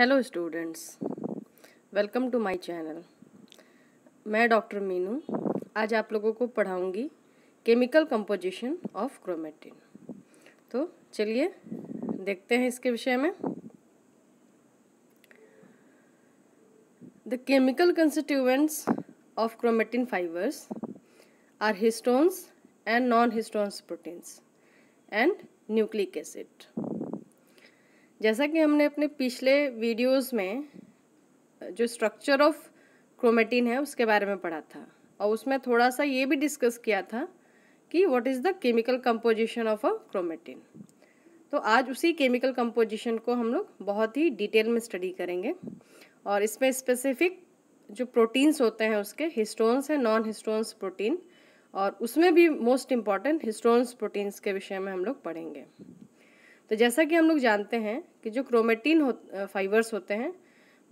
Hello students welcome to my channel मैं doctor Meenu आज आप लोगों को पढ़ाऊंगी केमिकल कंपोजिशन ऑफ क्रोमेटिन तो चलिए देखते हैं इसके विषय में the chemical constituents of chromatin fibres are histones and non histones proteins and nucleic acid जैसा कि हमने अपने पिछले वीडियोस में जो स्ट्रक्चर ऑफ क्रोमेटिन है उसके बारे में पढ़ा था और उसमें थोड़ा सा ये भी डिस्कस किया था कि what is the chemical composition of a chromatin तो आज उसी केमिकल कंपोजिशन को हम लोग बहुत ही डिटेल में स्टडी करेंगे और इसमें स्पेसिफिक जो प्रोटीन्स होते हैं उसके हिस्टोन्स हैं नॉन हिस्टोन्स प्रोटीन और उसमें भी मोस्ट इम्पॉर्टेंट हिस्टोन्स प्रोटीन्स के विषय में हम लोग पढ़ेंगे तो जैसा कि हम लोग जानते हैं कि जो क्रोमेटीन हो फाइबर्स होते हैं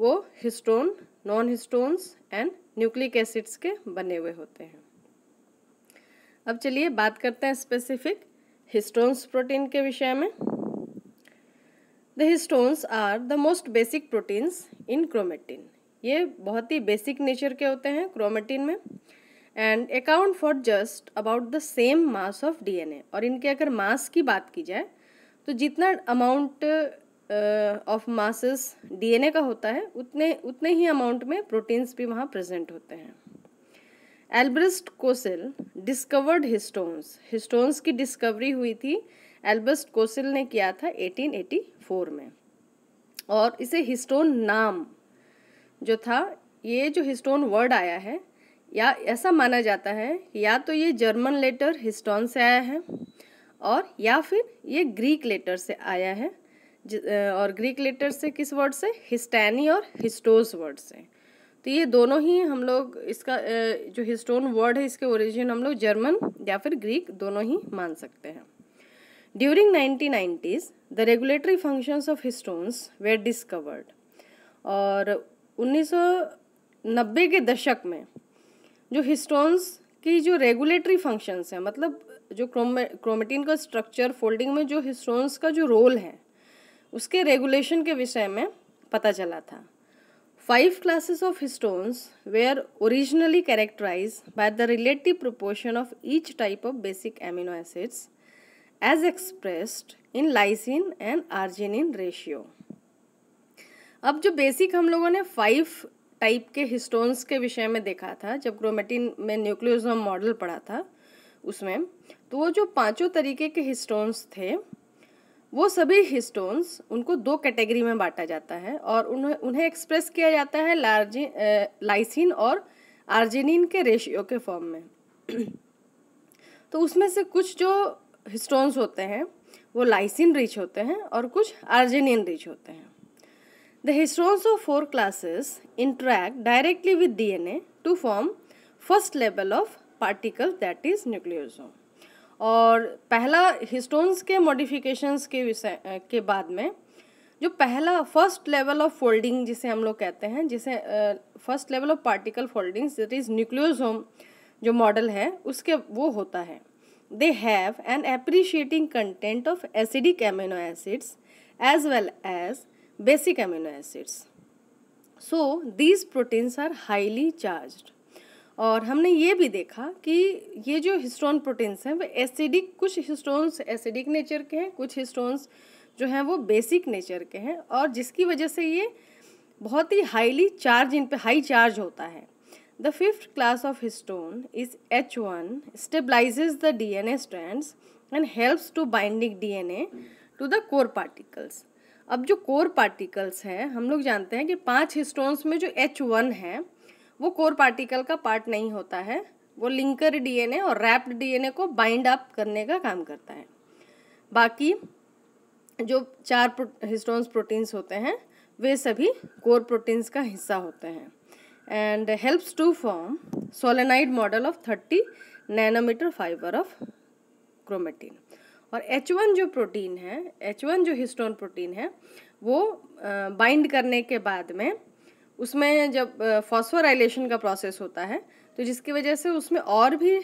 वो histone non histones and nucleic acids के बने हुए होते हैं अब चलिए बात करते हैं स्पेसिफिक हिस्टोन्स प्रोटीन के विषय में the histones are the most basic proteins in chromatin ये बहुत ही बेसिक नेचर के होते हैं क्रोमेटिन में and account for just about the same mass of DNA और इनके अगर मास की बात की जाए तो जितना अमाउंट ऑफ मासस डीएनए का होता है उतने उतने ही अमाउंट में प्रोटीन्स भी वहाँ प्रेजेंट होते हैं Albrecht Kossel discovered histones histones की डिस्कवरी हुई थी एल्बस्ट कोसिल ने किया था 1884 में और इसे हिस्टोन नाम जो था ये जो हिस्टोन वर्ड आया है या ऐसा माना जाता है या तो ये जर्मन लेटर हिस्टोन से आया है और या फिर ये ग्रीक लेटर से आया है और ग्रीक लेटर से किस वर्ड से हिस्टैनी और हिस्टोस वर्ड से तो ये दोनों ही हम लोग इसका जो हिस्टोन वर्ड है इसके ओरिजिन हम लोग जर्मन या फिर ग्रीक दोनों ही मान सकते हैं during nineteen nineties the regulatory functions of histones were discovered और 1990 के दशक में जो हिस्टोन्स की जो रेगुलेटरी फंक्शंस हैं मतलब जो क्रोमे क्रोमेटिन का स्ट्रक्चर फोल्डिंग में जो हिस्टोन्स का जो रोल है उसके रेगुलेशन के विषय में पता चला था five classes of histones are originally characterize by the relative proportion of each type of basic amino acids as expressed in lysine and arginine ratio अब जो बेसिक हम लोगों ने फाइव टाइप के हिस्टोन्स के विषय में देखा था जब क्रोमेटिन में न्यूक्लियोजम मॉडल पढ़ा था उसमें तो वो जो पांचों तरीके के हिस्टोन्स थे वो सभी हिस्टोन्स उनको दो कैटेगरी में बांटा जाता है और उन्हें उन्हें एक्सप्रेस किया जाता है लार्जिन लाइसिन और आर्जिनिन के रेशियो के फॉर्म में तो उसमें से कुछ जो हिस्टोन्स होते हैं वो लाइसिन रिच होते हैं और कुछ आर्जिनिन रिच होते हैं the histones of four classes interact directly with DNA to form first level of particle that is nucleosome और पहला हिस्टोन्स के मॉडिफिकेशंस के विषय के बाद में जो पहला फर्स्ट लेवल ऑफ फोल्डिंग जिसे हम लोग कहते हैं जिसे first level of particle foldings that is nucleosome जो मॉडल है उसके वो होता है they have an appreciating content of acidic amino acids as well as basic amino acids so these proteins are highly charged और हमने ये भी देखा कि ये जो हिस्टोन प्रोटीन्स हैं वे एसिडिक कुछ हिस्टोन्स एसिडिक नेचर के हैं कुछ हिस्टोन्स जो हैं वो बेसिक नेचर के हैं और जिसकी वजह से ये बहुत ही हाईली चार्ज इन पे हाई चार्ज होता है the fifth class of histone is H one stabilises the D N A strands and helps to binding D N A to the core particles अब जो कोर पार्टिकल्स हैं हम लोग जानते हैं कि पांच हिस्टोन्स में जो एच वन है वो कोर पार्टिकल का पार्ट नहीं होता है वो लिंकर डीएनए और रैप्ड डीएनए को बाइंड अप करने का काम करता है बाकी जो चार प्रो, हिस्टोन्स प्रोटीन्स होते हैं वे सभी कोर प्रोटीन्स का हिस्सा होते हैं and helps to form solenoid model of thirty nanometre fibre of chromatin और एच वन जो प्रोटीन है एच वन जो हिस्टोन प्रोटीन है वो बाइंड करने के बाद में उसमें जब फॉस्फोराइलेशन का प्रोसेस होता है तो जिसकी वजह से उसमें और भी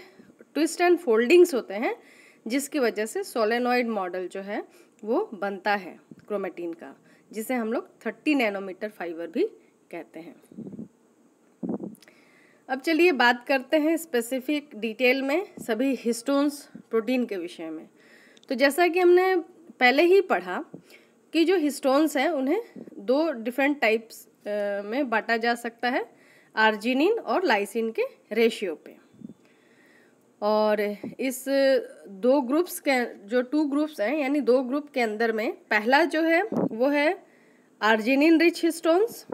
ट्विस्ट एंड फोल्डिंग्स होते हैं जिसकी वजह से सोलेनॉइड मॉडल जो है वो बनता है क्रोमेटीन का जिसे हम लोग थर्टी नैनोमीटर फाइबर भी कहते हैं अब चलिए बात करते हैं स्पेसिफिक डिटेल में सभी हिस्टोन्स प्रोटीन के विषय में तो जैसा कि हमने पहले ही पढ़ा कि जो हिस्टोन्स हैं उन्हें दो डिफरेंट टाइप्स में बांटा जा सकता है आर्जिनिन और लाइसिन के रेशियो पे और इस दो ग्रुप्स के जो टू ग्रुप्स हैं यानी दो ग्रुप के अंदर में पहला जो है वो है आर्जिनिन रिच हिस्टोन्स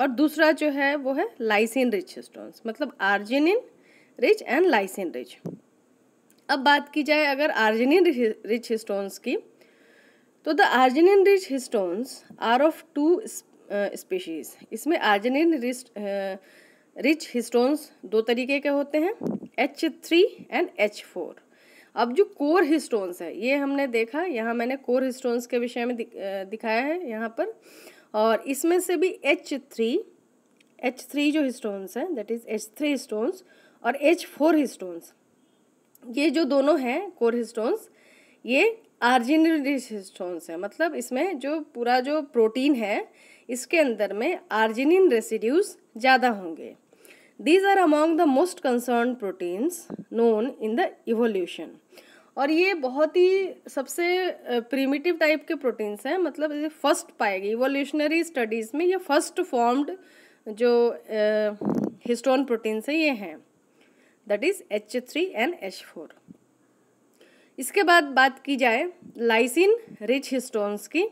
और दूसरा जो है वो है लाइसिन रिच हिस्टोन्स मतलब arginine rich and lysine rich अब बात की जाए अगर आर्जिनिन रिच हिस्टोन्स की तो the arginine rich histones are of two species इसमें आर्जनिन रिस्ट रिच हिस्टोन्स दो तरीके के होते हैं H three and H four अब जो कोर हिस्टोन्स है ये हमने देखा यहाँ मैंने कोर हिस्टोन्स के विषय में दिखाया है यहाँ पर और इसमें से भी एच थ्री एच थ्री जो हिस्टोन्स हैं that is H three histones और एच फोर हिस्टोन्स ये जो दोनों हैं कोर हिस्टोन्स ये आर्जिनरी हिस्टोन्स हैं मतलब इसमें जो पूरा जो प्रोटीन है इसके अंदर में आर्जिनिन रेसिड्यूज ज़्यादा होंगे these are among the most conserved proteins known in the evolution और ये बहुत ही सबसे प्रीमिटिव टाइप के प्रोटीन्स हैं मतलब ये फर्स्ट पाए गए इवोल्यूशनरी स्टडीज़ में ये फर्स्ट फॉर्म्ड जो हिस्टोन प्रोटीन्स हैं ये हैं that is H three and H four इसके बाद बात की जाए लाइसिन रिच हिस्टोन्स की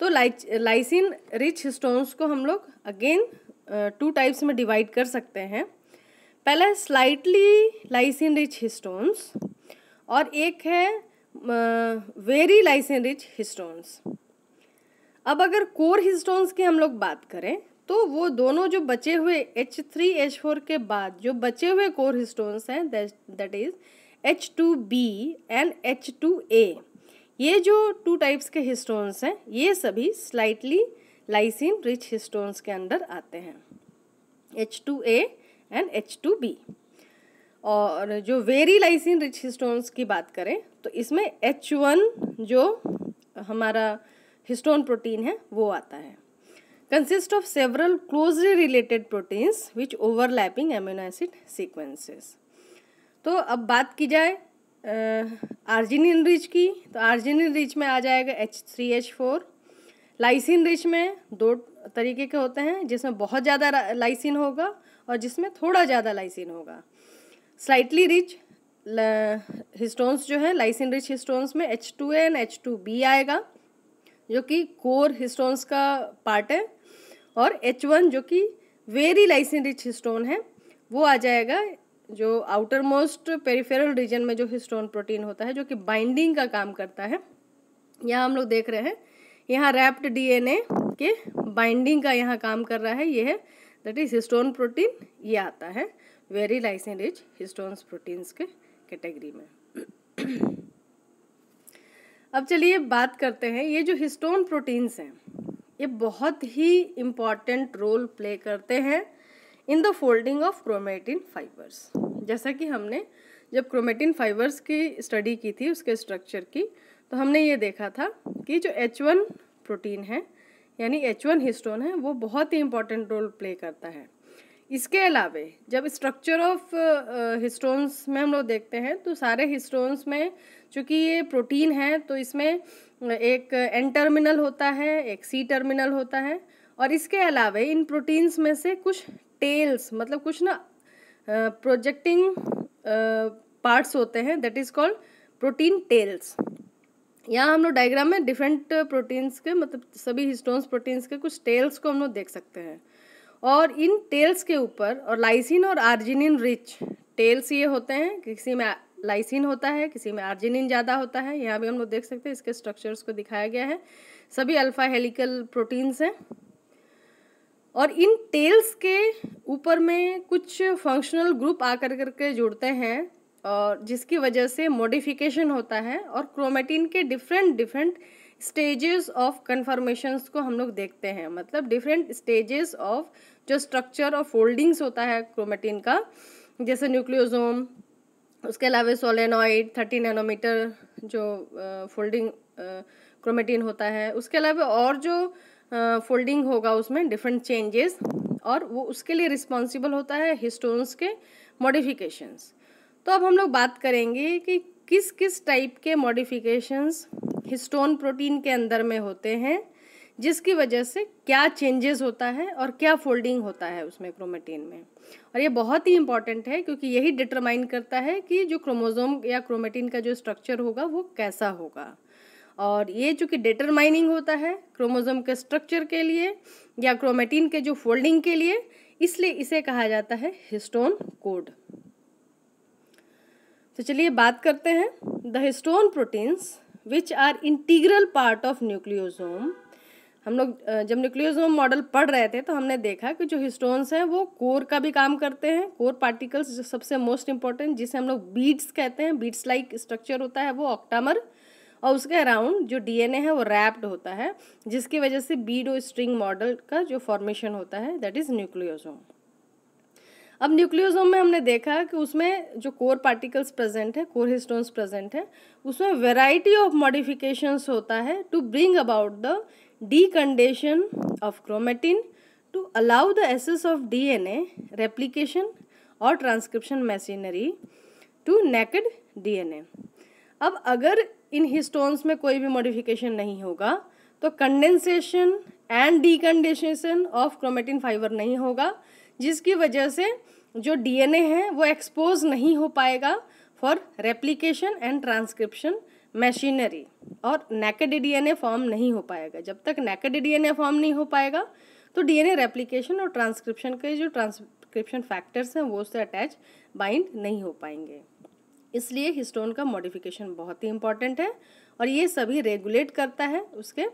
तो लाइसिन रिच स्टोन्स को हम लोग अगेन टू टाइप्स में डिवाइड कर सकते हैं पहला है स्लाइटली लाइसिन रिच हिस्टोन्स और एक है वेरी लाइसिन रिच हिस्टोन्स अब अगर कोर हिस्टोन्स की हम लोग बात करें तो वो दोनों जो बचे हुए एच थ्री एच फोर के बाद जो बचे हुए कोर हिस्टोन्स हैं that is H two B and H two A ये जो टू टाइप्स के हिस्टोन्स हैं ये सभी स्लाइटली लाइसिन रिच हिस्टोन्स के अंदर आते हैं H two A and H two B और जो वेरी लाइसिन रिच हिस्टोन्स की बात करें तो इसमें एच वन जो हमारा हिस्टोन प्रोटीन है वो आता है consist of several closely related proteins which overlapping amino acid sequences sequences तो अब बात की जाए आर्जिनिन रिच की तो आर्जिनिन रिच में आ जाएगा H three H four lysine rich में दो तरीके के होते हैं जिसमें बहुत ज़्यादा लाइसिन होगा और जिसमें थोड़ा ज़्यादा लाइसिन होगा स्लाइटली रिच हिस्टोन्स जो है लाइसिन रिच हिस्टोन्स में H two and H two B आएगा जो कि कोर हिस्टोन्स का पार्ट है और एच वन जो कि वेरी लाइसिन रिच हिस्टोन है वो आ जाएगा जो आउटर मोस्ट पेरीफेरल रीजन में जो हिस्टोन प्रोटीन होता है जो कि बाइंडिंग का काम करता है यहाँ हम लोग देख रहे हैं यहाँ रैप्ड डीएनए के बाइंडिंग का यहाँ काम कर रहा है ये है दैट इज हिस्टोन प्रोटीन ये आता है very and rich histones proteins के कैटेगरी में अब चलिए बात करते हैं ये जो हिस्टोन प्रोटीन्स हैं ये बहुत ही इम्पॉर्टेंट रोल प्ले करते हैं in the folding of chromatin fibres जैसा कि हमने जब क्रोमेटिन फाइबर्स की स्टडी की थी उसके स्ट्रक्चर की तो हमने ये देखा था कि जो एच वन प्रोटीन है यानी एच वन हिस्टोन है वो बहुत ही इंपॉर्टेंट रोल प्ले करता है इसके अलावे जब स्ट्रक्चर ऑफ हिस्टोन्स में हम लोग देखते हैं तो सारे हिस्टोन्स में चूँकि ये प्रोटीन है तो इसमें uh, एक एन टर्मिनल होता है एक सी टर्मिनल होता है और इसके अलावे इन प्रोटीन्स में से कुछ टेल्स मतलब कुछ ना प्रोजेक्टिंग पार्ट्स होते हैं that is called protein tails यहाँ हम लोग डायग्राम में डिफरेंट प्रोटीन्स के मतलब सभी हिस्टोन्स प्रोटीन्स के कुछ टेल्स को हम लोग देख सकते हैं और इन टेल्स के ऊपर और लाइसिन और आर्जिनिन रिच टेल्स ये होते हैं किसी में लाइसिन होता है किसी में आर्जिनिन ज़्यादा होता है यहाँ भी हम लोग देख सकते हैं इसके स्ट्रक्चर्स को दिखाया गया है सभी अल्फा हेलिकल प्रोटीन्स हैं और इन टेल्स के ऊपर में कुछ फंक्शनल ग्रुप आकर करके जुड़ते हैं और जिसकी वजह से मॉडिफिकेशन होता है और क्रोमेटिन के different different stages of conformations को हम लोग देखते हैं मतलब डिफरेंट स्टेजेस ऑफ जो स्ट्रक्चर और फोल्डिंग्स होता है क्रोमेटिन का जैसे न्यूक्लियोजोम उसके अलावा सोलेनॉइड थर्टी नैनोमीटर जो फोल्डिंग क्रोमेटिन होता है उसके अलावा और जो फोल्डिंग होगा उसमें डिफरेंट चेंजेस और वो उसके लिए रिस्पॉन्सिबल होता है हिस्टोन्स के मॉडिफिकेशंस तो अब हम लोग बात करेंगे कि किस किस टाइप के मॉडिफिकेशंस हिस्टोन प्रोटीन के अंदर में होते हैं जिसकी वजह से क्या चेंजेस होता है और क्या फोल्डिंग होता है उसमें क्रोमेटीन में और ये बहुत ही इंपॉर्टेंट है क्योंकि यही डिटरमाइन करता है कि जो क्रोमोजोम या क्रोमेटीन का जो स्ट्रक्चर होगा वो कैसा होगा और ये चूँकि माइनिंग होता है क्रोमोजोम के स्ट्रक्चर के लिए या क्रोमेटिन के जो फोल्डिंग के लिए इसलिए इसे कहा जाता है हिस्टोन कोड तो चलिए बात करते हैं the histone proteins which are integral part of nucleosome हम लोग जब न्यूक्लियोजोम मॉडल पढ़ रहे थे तो हमने देखा कि जो हिस्टोन्स हैं वो कोर का भी काम करते हैं कोर पार्टिकल्स जो सबसे मोस्ट इंपॉर्टेंट जिसे हम लोग बीड्स कहते हैं बीड्स लाइक स्ट्रक्चर होता है वो ऑक्टामर और उसके अराउंड जो डीएनए है वो रैप्ड होता है जिसकी वजह से बीडो स्ट्रिंग मॉडल का जो फॉर्मेशन होता है दैट इज़ न्यूक्लियोसोम अब न्यूक्लियोसोम में हमने देखा कि उसमें जो कोर पार्टिकल्स प्रेजेंट है कोर हिस्टोन्स प्रेजेंट है उसमें वेराइटी ऑफ मॉडिफिकेशंस होता है to bring about the decondensation of chromatin to allow the access of DNA replication और transcription machinery to naked DNA अब अगर इन हिस्टोन्स में कोई भी मॉडिफिकेशन नहीं होगा तो condensation and decondensation of chromatin fibre नहीं होगा जिसकी वजह से जो डीएनए है वो एक्सपोज नहीं हो पाएगा for replication and transcription machinery और नेकेड डीएनए फॉर्म नहीं हो पाएगा जब तक नेकेड डीएनए फॉर्म नहीं हो पाएगा तो डीएनए रेप्लिकेशन और ट्रांसक्रिप्शन के जो ट्रांसक्रिप्शन फैक्टर्स हैं वो उससे अटैच बाइंड नहीं हो पाएंगे इसलिए हिस्टोन का मॉडिफिकेशन बहुत ही इम्पॉर्टेंट है और ये सभी रेगुलेट करता है उसके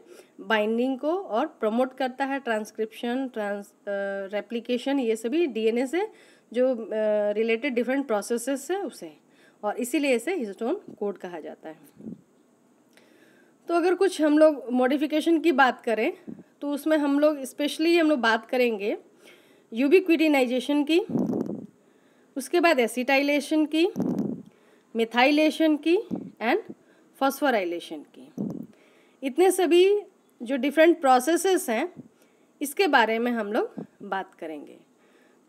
बाइंडिंग को और प्रमोट करता है ट्रांसक्रिप्शन ट्रांस रेप्लिकेशन ये सभी डीएनए से जो रिलेटेड डिफरेंट प्रोसेसेस है उसे और इसीलिए इसे हिस्टोन कोड कहा जाता है तो अगर कुछ हम लोग मॉडिफिकेशन की बात करें तो उसमें हम लोग स्पेशली हम लोग बात करेंगे यूबिक्विटिनाइजेशन की उसके बाद एसिटाइलेशन की मिथाइलेशन की एंड फॉस्फोराइलेशन की इतने सभी जो डिफरेंट प्रोसेसेस हैं इसके बारे में हम लोग बात करेंगे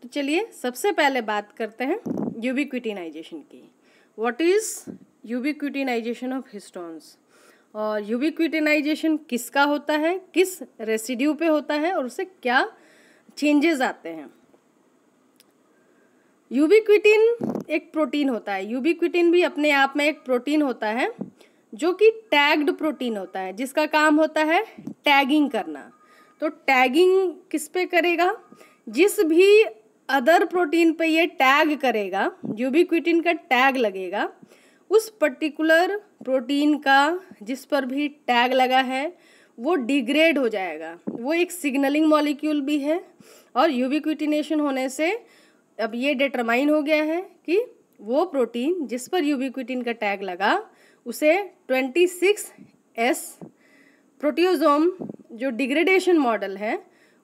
तो चलिए सबसे पहले बात करते हैं यूबिक्विटिनाइजेशन की what is ubiquitinization of histones और यूबिक्विटिनाइजेशन किसका होता है किस रेसिड्यू पे होता है और उससे क्या चेंजेस आते हैं यूबिक्विटिन एक प्रोटीन होता है यूबिक्विटिन भी अपने आप में एक प्रोटीन होता है जो कि टैग्ड प्रोटीन होता है जिसका काम होता है टैगिंग करना तो टैगिंग किस पे करेगा जिस भी अदर प्रोटीन पे ये टैग करेगा यूबिक्विटिन का टैग लगेगा उस पर्टिकुलर प्रोटीन का जिस पर भी टैग लगा है वो डिग्रेड हो जाएगा वो एक सिग्नलिंग मॉलिक्यूल भी है और यूबिक्विटिनेशन होने से अब ये डिटरमाइन हो गया है कि वो प्रोटीन जिस पर यूबिक्विटिन का टैग लगा उसे ट्वेंटी सिक्स एस प्रोटियोजोम जो डिग्रेडेशन मॉडल है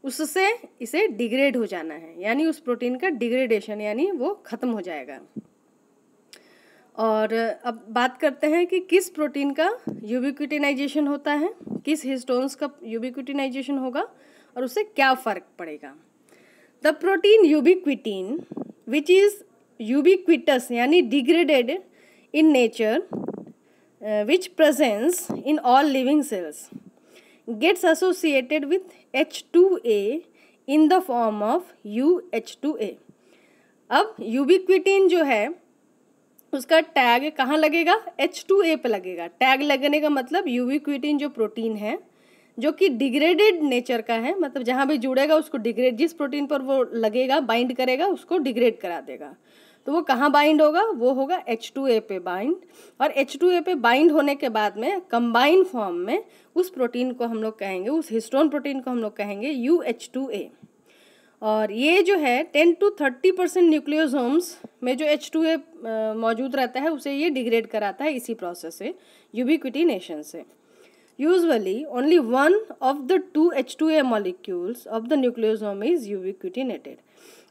उससे इसे डिग्रेड हो जाना है यानी उस प्रोटीन का डिग्रेडेशन यानी वो ख़त्म हो जाएगा और अब बात करते हैं कि किस प्रोटीन का यूबिक्विटिनाइजेशन होता है किस हिस्टोन्स का यूबिक्विटिनाइजेशन होगा और उससे क्या फ़र्क पड़ेगा the protein ubiquitin which is ubiquitous यानी degraded in nature which presence in all living cells gets associated with H two A in the form of U H two A अब यूबिक्विटीन जो है उसका टैग कहाँ लगेगा H two ए पर लगेगा tag लगने का मतलब यूबिक्विटीन जो प्रोटीन है जो कि डिग्रेडेड नेचर का है मतलब जहाँ भी जुड़ेगा उसको डिग्रेड जिस प्रोटीन पर वो लगेगा बाइंड करेगा उसको डिग्रेड करा देगा तो वो कहाँ बाइंड होगा वो होगा एच टू ए पे बाइंड और एच टू ए पे बाइंड होने के बाद में कंबाइन फॉर्म में उस प्रोटीन को हम लोग कहेंगे उस हिस्टोन प्रोटीन को हम लोग कहेंगे यू एच टू ए और ये जो है ten to thirty percent nucleosomes में जो एच टू ए मौजूद रहता है उसे ये डिग्रेड कराता है इसी प्रोसेस से नेशन से Usually, only one of the two H2A molecules of the nucleosome is ubiquitinated.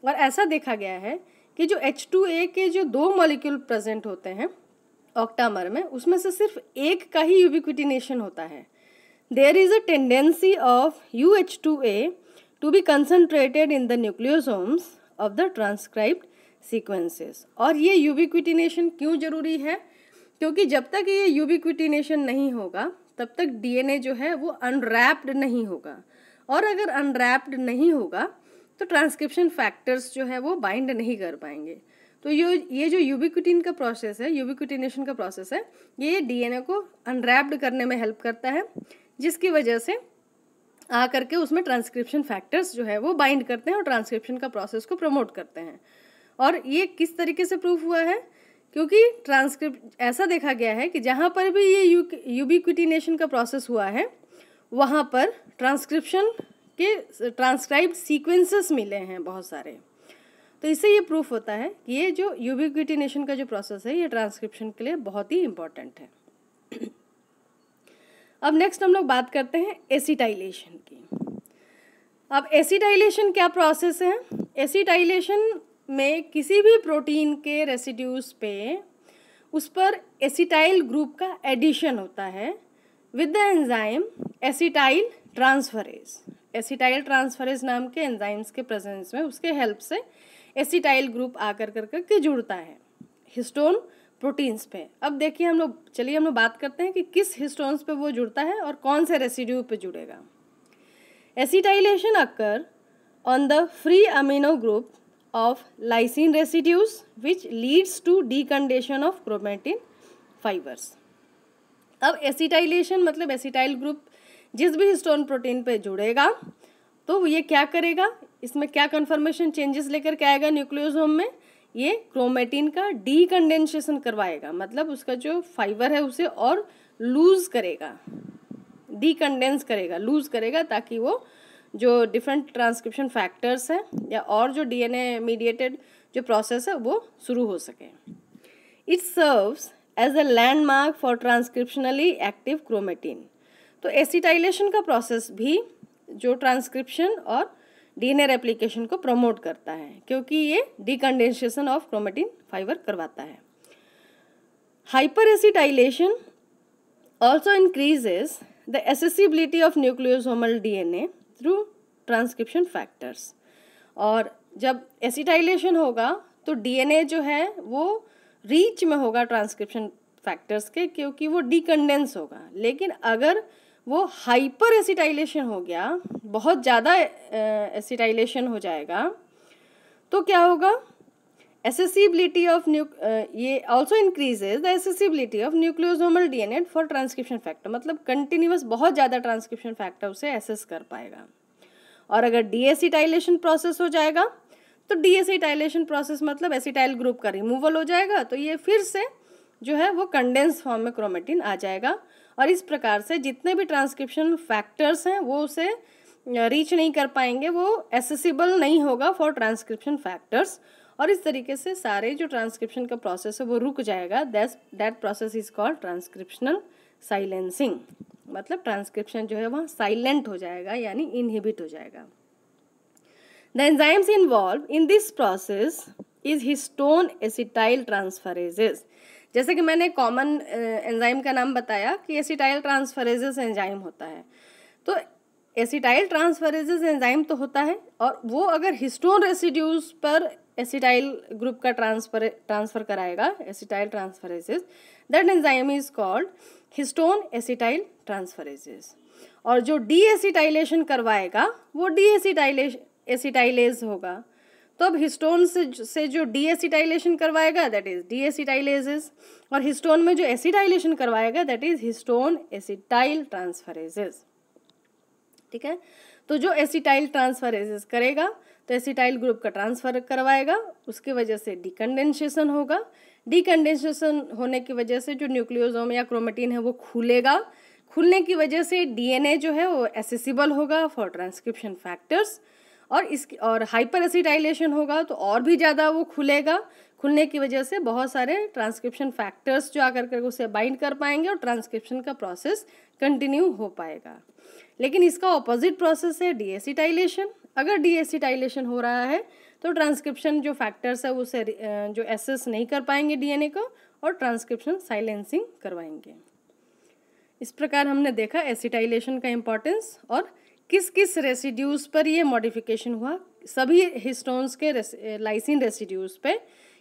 और ऐसा देखा गया है कि जो H2A के जो दो मॉलिक्यूल प्रेजेंट होते हैं ऑक्टामर में उसमें से सिर्फ एक का ही यूबिक्विटिनेशन होता है there is a tendency of U H two A to be concentrated in the nucleosomes of the transcribed sequences और ये यूबिक्विटिनेशन क्यों ज़रूरी है क्योंकि जब तक ये यूबिक्विटिनेशन नहीं होगा तब तक डीएनए जो है वो अनरैप्ड नहीं होगा और अगर अनरैप्ड नहीं होगा तो ट्रांसक्रिप्शन फैक्टर्स जो है वो बाइंड नहीं कर पाएंगे तो ये ये जो यूबिक्यूटिन का प्रोसेस है यूबिक्यूटिनेशन का प्रोसेस है ये डीएनए को अनरैप्ड करने में हेल्प करता है जिसकी वजह से आ करके उसमें ट्रांसक्रिप्शन फैक्टर्स जो है वो बाइंड करते हैं और ट्रांसक्रिप्शन का प्रोसेस को प्रमोट करते हैं और ये किस तरीके से प्रूफ हुआ है क्योंकि ट्रांसक्रिप्ट ऐसा देखा गया है कि जहाँ पर भी ये यूबिक्विटिनेशन का प्रोसेस हुआ है वहाँ पर ट्रांसक्रिप्शन के ट्रांसक्राइब सीक्वेंसेस मिले हैं बहुत सारे तो इससे ये प्रूफ होता है कि ये जो यूबिक्विटिनेशन का जो प्रोसेस है ये ट्रांसक्रिप्शन के लिए बहुत ही इम्पॉर्टेंट है अब नेक्स्ट हम लोग बात करते हैं एसिटाइलेशन की अब एसिटाइलेशन क्या प्रोसेस है एसिटाइलेशन में किसी भी प्रोटीन के रेसिड्यूज पे उस पर एसिटाइल ग्रुप का एडिशन होता है with the enzyme acetyl transferase acetyl transferase नाम के एंजाइम्स के प्रेजेंस में उसके हेल्प से एसिटाइल ग्रुप आकर कर करके जुड़ता है हिस्टोन प्रोटीन्स पे अब देखिए हम लोग चलिए हम लोग बात करते हैं कि किस हिस्टोन्स पे वो जुड़ता है और कौन से रेसिड्यू पे जुड़ेगा acetylation occur on the free amino group of lysine residues which leads to decondition of chromatin fibers अब acetylation मतलब acetyl ग्रुप जिस भी histone प्रोटीन पर जुड़ेगा तो ये क्या करेगा इसमें क्या कन्फर्मेशन चेंजेस लेकर के आएगा न्यूक्लियोजोम में ये क्रोमेटिन का डी करवाएगा मतलब उसका जो फाइबर है उसे और लूज करेगा डी कंडेंस करेगा लूज करेगा ताकि वो जो डिफरेंट ट्रांसक्रिप्शन फैक्टर्स हैं या और जो डीएनए मीडिएटेड जो प्रोसेस है वो शुरू हो सके it serves as a landmark for transcriptionally active chromatin तो एसिटाइलेशन का प्रोसेस भी जो ट्रांसक्रिप्शन और डीएनए रेप्लिकेशन को प्रमोट करता है क्योंकि ये डिकंडेंसेशन ऑफ क्रोमेटिन फाइबर करवाता है hyperacetylation also increases the accessibility of nucleosomal DNA through transcription factors और जब एसिटाइलेशन होगा तो डीएनए जो है वो रीच में होगा ट्रांसक्रिप्शन फैक्टर्स के क्योंकि वो डिकंडेंस होगा लेकिन अगर वो हाइपर एसिटाइलेशन हो गया बहुत ज़्यादा एसिटाइलेशन हो जाएगा तो क्या होगा accessibility of uh, ये also increases the accessibility of nucleosomal DNA for transcription factor मतलब continuous बहुत ज़्यादा transcription factor उसे access कर पाएगा और अगर डी एसिटाइलेशन प्रोसेस हो जाएगा तो डी एसिटाइलेशन प्रोसेस मतलब एसिटाइल ग्रुप का रिमूवल हो जाएगा तो ये फिर से जो है वो कंडेंस फॉर्म में क्रोमेटिन आ जाएगा और इस प्रकार से जितने भी ट्रांसक्रिप्शन फैक्टर्स हैं वो उसे रीच uh, नहीं कर पाएंगे वो एसेसिबल नहीं होगा फॉर ट्रांसक्रिप्शन फैक्टर्स और इस तरीके से सारे जो ट्रांसक्रिप्शन का प्रोसेस है वो रुक जाएगा that's that process is called transcriptional silencing मतलब ट्रांसक्रिप्शन जो है वह साइलेंट हो जाएगा यानी इनहिबिट हो जाएगा the enzymes involve in this process is histone acetyl transferases जैसे कि मैंने कॉमन एंजाइम uh, का नाम बताया कि एसिटाइल ट्रांसफरेजेस एंजाइम होता है तो एसिटाइल ट्रांसफरेजेज एंजाइम तो होता है और वो अगर हिस्टोन रेसिड्यूज पर एसिटाइल ग्रुप का ट्रांसफर ट्रांसफर कराएगा acetyl transferases that enzyme is called histone acetyl transferases और जो डी एसिटाइलेशन करवाएगा वो डी एसिटाइलेज होगा तो अब हिस्टोन से से जो डी एसिटाइलेशन करवाएगा दैट इज डी एसिटाइलेजेस और हिस्टोन में जो एसिटाइलेशन करवाएगा that is histone acetyl transferases ठीक है तो जो एसिटाइल ट्रांसफर करेगा तो एसिटाइल ग्रुप का ट्रांसफर करवाएगा उसकी वजह से डिकन्डेंसेशन होगा डिकन्डेंसेशन होने की वजह से जो न्यूक्लियोजोम या क्रोमेटीन है वो खुलेगा खुलने की वजह से डीएनए जो है वो एसेसिबल होगा फॉर ट्रांसक्रिप्शन फैक्टर्स और इस और हाइपर एसिटाइलेशन होगा तो और भी ज़्यादा वो खुलेगा खुलने की वजह से बहुत सारे ट्रांसक्रिप्शन फैक्टर्स जो आकर के उसे बाइंड कर पाएंगे और ट्रांसक्रिप्शन का प्रोसेस कंटिन्यू हो पाएगा लेकिन इसका ऑपोजिट प्रोसेस है डीएसिटाइलेशन अगर डीएसिटाइलेशन हो रहा है तो ट्रांसक्रिप्शन जो फैक्टर्स है उसे जो एसेस नहीं कर पाएंगे डीएनए को और ट्रांसक्रिप्शन साइलेंसिंग करवाएंगे इस प्रकार हमने देखा एसिटाइलेशन का इम्पोर्टेंस और किस किस रेसिड्यूज पर ये मॉडिफिकेशन हुआ सभी हिस्टोन्स के लाइसिन रेसिड्यूज पे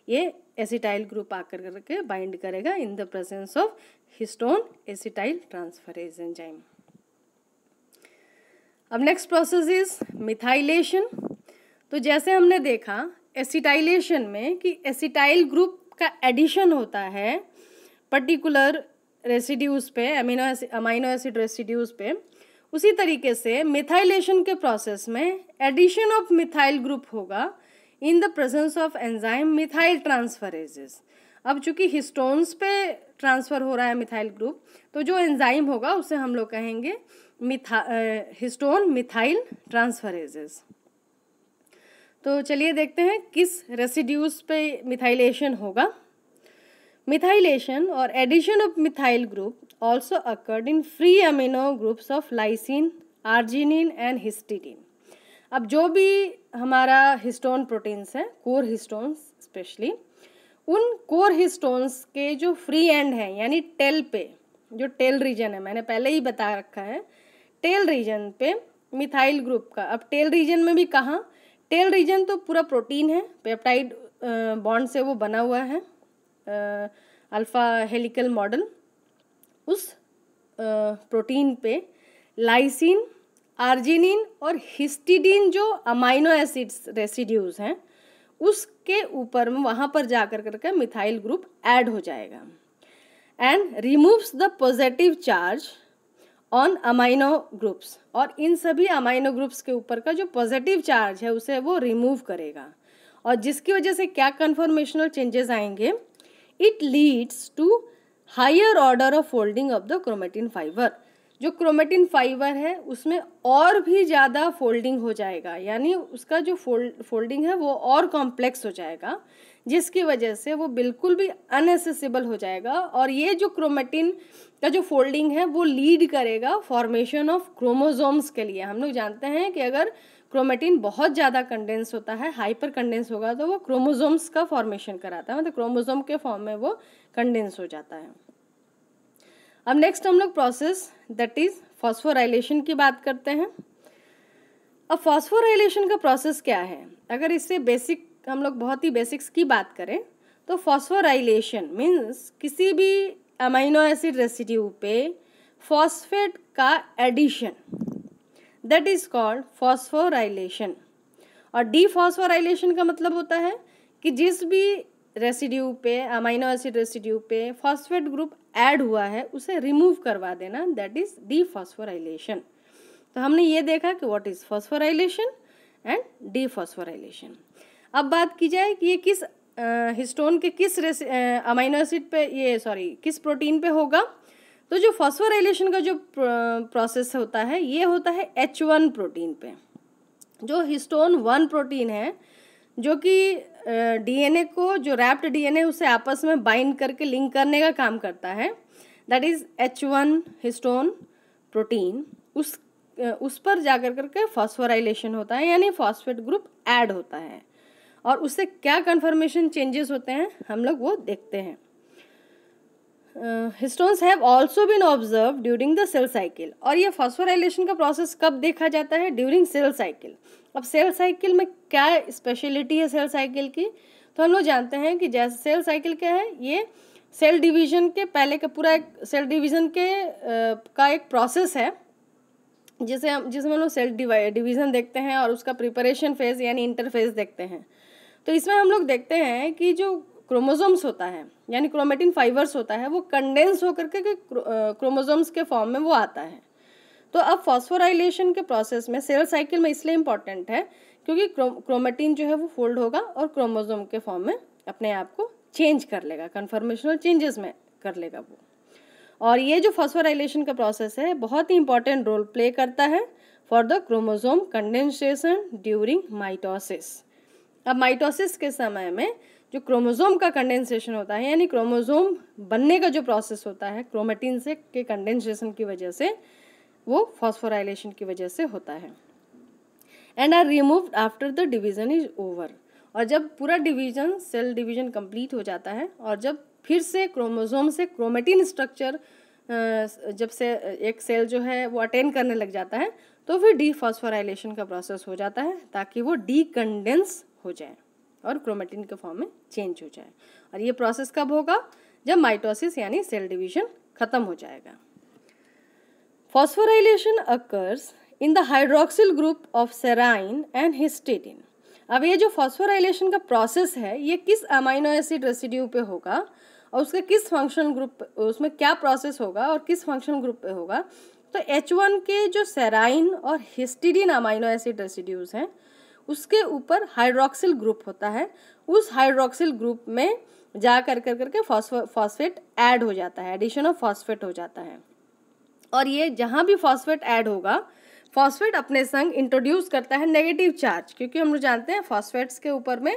ये एसिटाइल ग्रुप आकर करके बाइंड करेगा in the presence of histone acetyl transferase enzyme अब नेक्स्ट प्रोसेस इज मिथाइलेशन तो जैसे हमने देखा एसिटाइलेशन में कि एसिटाइल ग्रुप का एडिशन होता है पर्टिकुलर रेसिड्यूज पे amino acid amino acid residues पे उसी तरीके से मिथाइलेशन के प्रोसेस में एडिशन ऑफ मिथाइल ग्रुप होगा in the presence of enzyme methyl transferases अब चूंकि हिस्टोन्स पे ट्रांसफ़र हो रहा है मिथाइल ग्रुप तो जो एंजाइम होगा उसे हम लोग कहेंगे मिथा हिस्टोन मिथाइल ट्रांसफरेजेस तो चलिए देखते हैं किस रेसिड्यूज पे मिथाइलेशन होगा मिथाइलेशन और addition of methyl group also occurred in free amino groups of lysine arginine and histidine अब जो भी हमारा हिस्टोन प्रोटीन्स है कोर हिस्टोन्स स्पेशली उन कोर हिस्टोन्स के जो फ्री एंड हैं यानी टेल पे जो टेल रीजन है मैंने पहले ही बता रखा है टेल रीजन पे मिथाइल ग्रुप का अब टेल रीजन में भी कहाँ टेल रीजन तो पूरा प्रोटीन है पेप्टाइड बॉन्ड से वो बना हुआ है अल्फा हेलिकल मॉडल उस प्रोटीन पे लाइसिन आर्जिनिन और हिस्टिडीन जो अमाइनो एसिड्स रेसिड्यूज हैं उसके ऊपर में वहाँ पर जाकर करके मिथाइल ग्रुप ऐड हो जाएगा and removes the positive charge on amino groups और इन सभी अमाइनो ग्रुप्स के ऊपर का जो पॉजिटिव चार्ज है उसे वो रिमूव करेगा और जिसकी वजह से क्या कन्फॉर्मेशनल चेंजेस आएंगे it leads to higher order of folding of the chromatin fibre जो क्रोमेटिन फाइबर है उसमें और भी ज़्यादा फोल्डिंग हो जाएगा यानी उसका जो फोल्ड फोल्डिंग है वो और कॉम्प्लेक्स हो जाएगा जिसकी वजह से वो बिल्कुल भी अनएसेसिबल हो जाएगा और ये जो क्रोमेटिन का जो फोल्डिंग है वो लीड करेगा फॉर्मेशन ऑफ क्रोमोजोम्स के लिए हम लोग जानते हैं कि अगर क्रोमेटिन बहुत ज़्यादा कंडेंस होता है हाइपर कंडेंस होगा तो वो क्रोमोजोम्स का फॉर्मेशन कराता है मतलब क्रोमोजोम के फॉर्म में वो कंडेंस हो जाता है अब नेक्स्ट हम लोग प्रोसेस दैट इज़ फॉस्फोराइलेशन की बात करते हैं अब फॉस्फोराइलेशन का प्रोसेस क्या है अगर इससे बेसिक तो हम लोग बहुत ही बेसिक्स की बात करें तो फॉस्फोराइलेशन मीन्स किसी भी अमाइनो एसिड रेसिड्यू पे फॉस्फेट का addition that is called phosphorylation और डी फॉस्फोराइलेशन का मतलब होता है कि जिस भी रेसिड्यू पे अमाइनो एसिड रेसिड्यू पे फॉस्फेट ग्रुप ऐड हुआ है उसे रिमूव करवा देना दैट इज डी फॉस्फोराइलेशन तो हमने ये देखा कि what is phosphorylation and dephosphorylation अब बात की जाए कि ये किस हिस्टोन के किस अमाइनो एसिड पे ये सॉरी किस प्रोटीन पे होगा तो जो फॉस्फोराइलेशन का जो प्रोसेस होता है ये होता है एच वन प्रोटीन पे जो हिस्टोन वन प्रोटीन है जो कि डीएनए को जो रैप्ड डीएनए उसे आपस में बाइंड करके लिंक करने का काम करता है that is H one histone protein उस उस पर जाकर करके फॉस्फोराइलेशन होता है यानी फॉस्फेट ग्रुप ऐड होता है और उससे क्या कन्फर्मेशन चेंजेस होते हैं हम लोग वो देखते हैं histones have also been observe during the cell cycle और ये फॉस्फोराइलेशन का प्रोसेस कब देखा जाता है ड्यूरिंग सेल साइकिल अब सेल साइकिल में क्या स्पेशलिटी है सेल साइकिल की तो हम लोग जानते हैं कि जैसे सेल साइकिल क्या है ये सेल डिवीजन के पहले का पूरा एक सेल डिवीजन के आ, का एक प्रोसेस है जिसे हम जिसमें हम लोग सेल डिवीजन देखते हैं और उसका प्रिपरेशन फेज यानी इंटरफेज देखते हैं तो इसमें हम लोग देखते हैं कि जो क्रोमोजोम्स होता है यानी क्रोमेटिन फाइबर्स होता है वो कंडेंस होकर के क्रोमोजोम्स के फॉर्म में वो आता है तो अब फॉस्फोराइलेशन के प्रोसेस में सेल साइकिल में इसलिए इम्पॉर्टेंट है क्योंकि क्रोमेटिन जो है वो फोल्ड होगा और क्रोमोजोम के फॉर्म में अपने आप को चेंज कर लेगा कन्फर्मेशनल चेंजेस में कर लेगा वो और ये जो फॉस्फोराइलेशन का प्रोसेस है बहुत ही इंपॉर्टेंट रोल प्ले करता है for the chromosome condensation during mitosis अब माइटोसिस के समय में जो क्रोमोजोम का कंडेंसेशन होता है यानी क्रोमोजोम बनने का जो प्रोसेस होता है क्रोमेटिन से के कंडेंसेशन की वजह से वो फॉस्फोराइलेशन की वजह से होता है and are removed after the division is over और जब पूरा डिवीज़न सेल डिवीज़न कंप्लीट हो जाता है और जब फिर से क्रोमोजोम से क्रोमेटिन स्ट्रक्चर जब से एक सेल जो है वो अटेन करने लग जाता है तो फिर डी का प्रोसेस हो जाता है ताकि वो डी हो जाए और क्रोमेटिन के फॉर्म में चेंज हो जाए और ये प्रोसेस कब होगा जब माइटोसिस यानी सेल डिवीजन खत्म हो जाएगा phosphorylation occurs in the hydroxyl group of serine and histidine अब ये जो फॉस्फोराइलेशन का प्रोसेस है ये किस अमाइनो एसिड रेसिड्यू पे होगा और उसके किस फंक्शन ग्रुप उसमें क्या प्रोसेस होगा और किस फंक्शन ग्रुप पे होगा तो H1 के जो सेराइन और हिस्टिडिन अमाइनो एसिड रेसिड्यूज हैं उसके ऊपर हाइड्रोक्सिल ग्रुप होता है उस हाइड्रोक्सिल ग्रुप में जा कर कर करके फॉस्फेट ऐड हो जाता है एडिशन ऑफ फॉस्फेट हो जाता है और ये जहाँ भी फॉस्फेट ऐड होगा फॉस्फेट अपने संग इंट्रोड्यूस करता है नेगेटिव चार्ज क्योंकि हम लोग जानते हैं फॉस्फेट्स के ऊपर में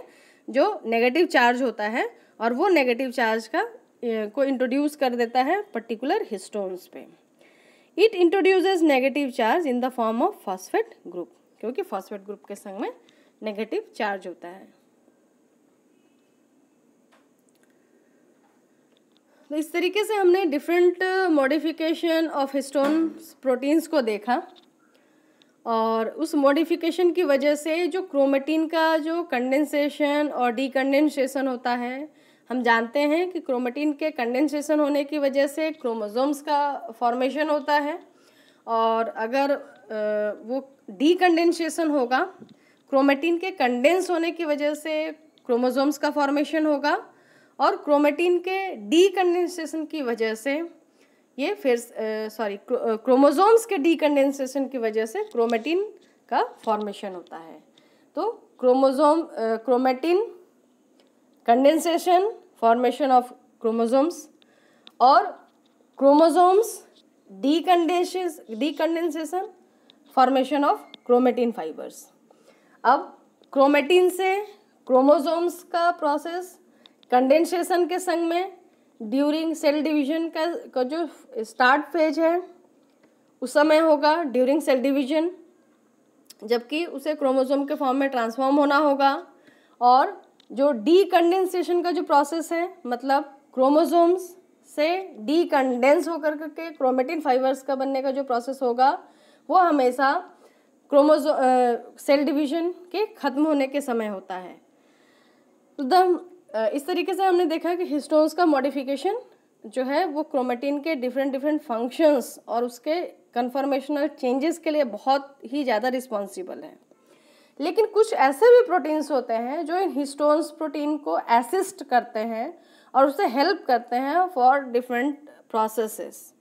जो नेगेटिव चार्ज होता है और वो नेगेटिव चार्ज का को इंट्रोड्यूस कर देता है पर्टिकुलर हिस्टोन्स पे it introduces negative charge in the form of phosphate group क्योंकि फॉस्फेट ग्रुप के संग में नेगेटिव चार्ज होता है तो इस तरीके से हमने different modification of histone proteins को देखा और उस मॉडिफिकेशन की वजह से जो क्रोमेटीन का जो कंडेंसेशन और डीकंडेंसेशन होता है हम जानते हैं कि क्रोमेटीन के कंडेंसेशन होने की वजह से क्रोमोजोम्स का फॉर्मेशन होता है और अगर वो डी होगा क्रोमेटीन के कंडेंस होने की वजह से क्रोमोजोम्स का फॉर्मेशन होगा और क्रोमेटीन के डी की वजह से ये फिर सॉरी क्रोमोजोम्स के डीकंडेंसेशन की वजह से क्रोमेटिन का फॉर्मेशन होता है तो chromosome chromatin condensation formation of chromosomes और chromosomes decondensation formation of chromatin fibres अब क्रोमेटिन से क्रोमोसोम्स का प्रोसेस कंडेंसेशन के संग में ड्यूरिंग सेल डिवीजन का, का जो स्टार्ट फेज है उस समय होगा ड्यूरिंग सेल डिवीजन जबकि उसे क्रोमोसोम के फॉर्म में ट्रांसफॉर्म होना होगा और जो डी कंडेंसेशन का जो प्रोसेस है मतलब क्रोमोसोम्स से डी कंडेंस होकर के क्रोमेटिन फाइबर्स का बनने का जो प्रोसेस होगा वो हमेशा क्रोमोजो सेल डिवीजन के ख़त्म होने के समय होता है तो इस तरीके से हमने देखा कि हिस्टोन्स का मॉडिफिकेशन जो है वो क्रोमेटिन के डिफरेंट डिफरेंट फंक्शंस और उसके कन्फर्मेशनल चेंजेस के लिए बहुत ही ज़्यादा रिस्पॉन्सिबल है लेकिन कुछ ऐसे भी प्रोटीन्स होते हैं जो इन हिस्टोन्स प्रोटीन को असिस्ट करते हैं और उसे हेल्प करते हैं फॉर डिफरेंट प्रोसेसेस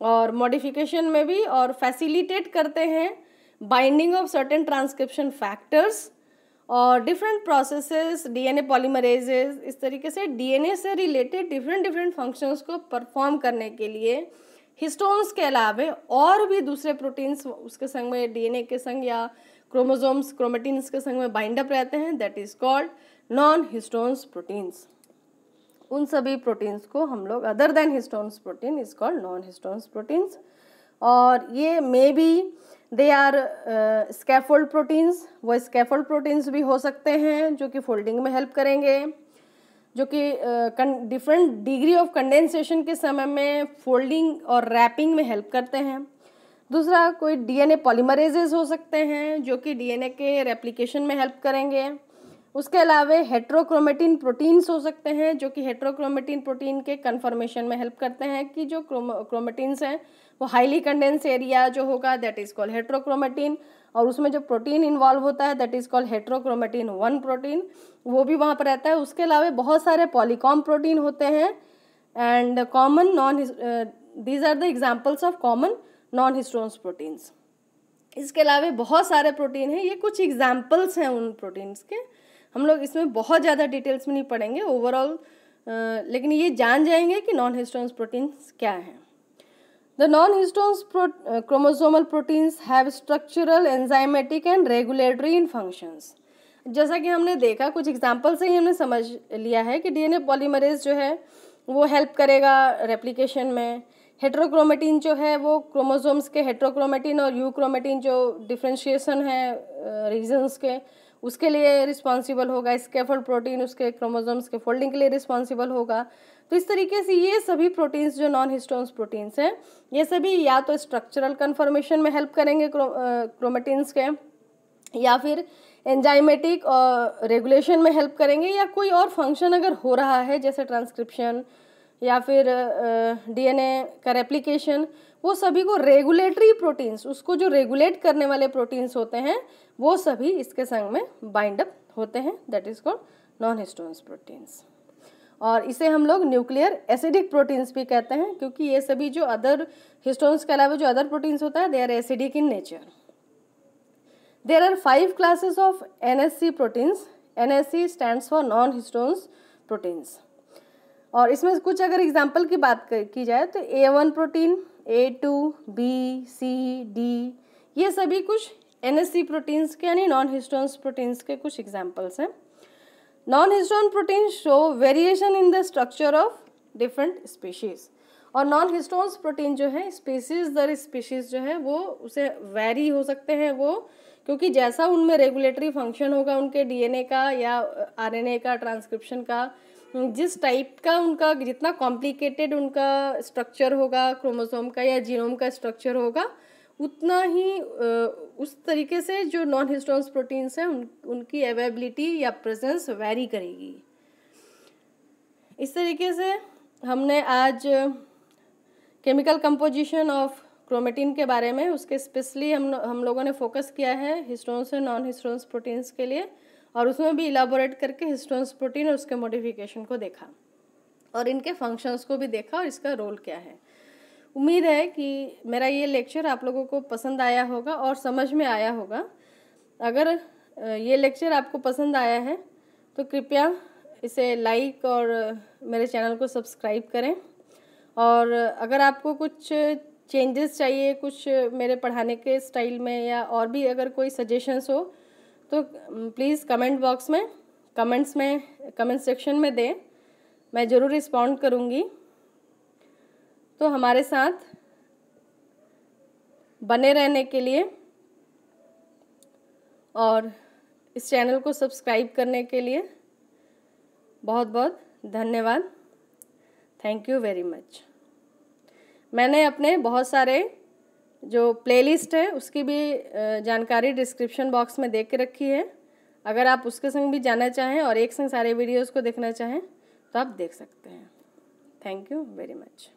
और मॉडिफिकेशन में भी और फैसिलिटेट करते हैं binding of certain transcription factors और डिफरेंट प्रोसेसेस डीएनए पॉलीमरेजेस इस तरीके से डीएनए से रिलेटेड डिफरेंट डिफरेंट फंक्शंस को परफॉर्म करने के लिए हिस्टोन्स के अलावे और भी दूसरे प्रोटीन्स उसके संग में डीएनए के संग या क्रोमोजोम्स क्रोमेटिन्स के संग में बाइंड अप रहते हैं that is called non histones proteins उन सभी प्रोटीन्स को हम लोग other than histones protein is called non histones proteins और ये may be they are scaffold proteins वो स्कैफोल्ड प्रोटीन्स भी हो सकते हैं जो कि फोल्डिंग में हेल्प करेंगे जो कि डिफरेंट डिग्री ऑफ कंडेंसेशन के समय में फोल्डिंग और रैपिंग में हेल्प करते हैं दूसरा कोई डीएनए पॉलीमरेजेस हो सकते हैं जो कि डीएनए के रेप्लिकेशन में हेल्प करेंगे उसके अलावा हेट्रोक्रोमेटिन प्रोटीन्स हो सकते हैं जो कि हेट्रोक्रोमेटिन प्रोटीन के कन्फर्मेशन में हेल्प करते हैं कि जो क्रोमेटिनस हैं वो हाईली कंडेंस एरिया जो होगा दैट इज़ कॉल्ड हेट्रोक्रोमेटिन और उसमें जो प्रोटीन इन्वॉल्व होता है that is called heterochromatin one protein वो भी वहाँ पर रहता है उसके अलावा बहुत सारे पॉलीकॉम प्रोटीन होते हैं and common non these are the examples of common non histones proteins इसके अलावा बहुत सारे प्रोटीन हैं ये कुछ एग्जाम्पल्स हैं उन प्रोटीन्स के हम लोग इसमें बहुत ज़्यादा डिटेल्स में नहीं पढ़ेंगे ओवरऑल लेकिन ये जान जाएंगे कि नॉन हिस्टोन्स प्रोटीन्स क्या हैं the non histones pro uh, proteins have structural enzymatic and regulatory in functions जैसा कि हमने देखा कुछ एग्जाम्पल से ही हमने समझ लिया है कि डीएनए पॉलीमरेज जो है वो हेल्प करेगा रेप्लिकेशन में हेट्रोक्रोमेटिन जो है वो क्रोमोसोम्स के हेट्रोक्रोमेटिन और यूक्रोमेटिन जो डिफ्रेंशिएशन है रीजंस के उसके लिए रिस्पॉन्सिबल होगा स्केफोल्ड प्रोटीन उसके क्रोमोजोम्स के फोल्डिंग के लिए रिस्पॉन्सिबल होगा तो इस तरीके से ये सभी प्रोटीन्स जो नॉन हिस्टोन्स प्रोटीन्स हैं ये सभी या तो स्ट्रक्चरल कन्फर्मेशन में हेल्प करेंगे क्रो, के या फिर एंजाइमेटिक और रेगुलेशन में हेल्प करेंगे या कोई और फंक्शन अगर हो रहा है जैसे ट्रांसक्रिप्शन या फिर डीएनए का रेप्लिकेशन वो सभी को रेगुलेटरी प्रोटीन्स उसको जो रेगुलेट करने वाले प्रोटीन्स होते हैं वो सभी इसके संग में बाइंड अप होते हैं that is called non histones proteins और इसे हम लोग न्यूक्लियर एसिडिक प्रोटीन्स भी कहते हैं क्योंकि ये सभी जो अदर हिस्टोन्स के अलावा जो अदर प्रोटीन्स होता है they are acidic in nature there are five classes of N S C proteins N S C stand for non histones proteins और इसमें कुछ अगर एग्जाम्पल की बात की जाए तो A one protein A to B C D ये सभी कुछ एन एस सी प्रोटीन्स के यानी नॉन हिस्टोन्स प्रोटीन्स के कुछ एग्जाम्पल्स हैं non histone protein show variation in the structure of different species और नॉन हिस्टोन्स प्रोटीन जो है स्पीसीज दर स्पीशीज जो है वो उसे वेरी हो सकते हैं वो क्योंकि जैसा उनमें रेगुलेटरी फंक्शन होगा उनके डीएनए का या आरएनए का ट्रांसक्रिप्शन का जिस टाइप का उनका जितना कॉम्प्लिकेटेड उनका स्ट्रक्चर होगा क्रोमोसोम का या जीनोम का स्ट्रक्चर होगा उतना ही उस तरीके से जो नॉन हिस्टोन्स प्रोटीन्स हैं उन उनकी अवेबिलिटी या प्रेजेंस वेरी करेगी इस तरीके से हमने आज केमिकल कंपोजिशन ऑफ क्रोमेटिन के बारे में उसके स्पेशली हम हम लोगों ने फोकस किया है हिस्टोन्स और नॉन हिस्टोन्स प्रोटीन्स के लिए और उसमें भी इलाबोरेट करके हिस्टोन्स प्रोटीन और उसके मॉडिफिकेशन को देखा और इनके फंक्शंस को भी देखा और इसका रोल क्या है उम्मीद है कि मेरा ये लेक्चर आप लोगों को पसंद आया होगा और समझ में आया होगा अगर ये लेक्चर आपको पसंद आया है तो कृपया इसे लाइक और मेरे चैनल को सब्सक्राइब करें और अगर आपको कुछ चेंजेस चाहिए कुछ मेरे पढ़ाने के स्टाइल में या और भी अगर कोई सजेशंस हो तो प्लीज़ कमेंट बॉक्स में कमेंट्स में कमेंट सेक्शन में दें मैं ज़रूर रिस्पॉन्ड करूँगी तो हमारे साथ बने रहने के लिए और इस चैनल को सब्सक्राइब करने के लिए बहुत बहुत धन्यवाद थैंक यू वेरी मच मैंने अपने बहुत सारे जो प्लेलिस्ट है उसकी भी जानकारी डिस्क्रिप्शन बॉक्स में दे के रखी है अगर आप उसके संग भी जाना चाहें और एक संग सारे वीडियोस को देखना चाहें तो आप देख सकते हैं थैंक यू वेरी मच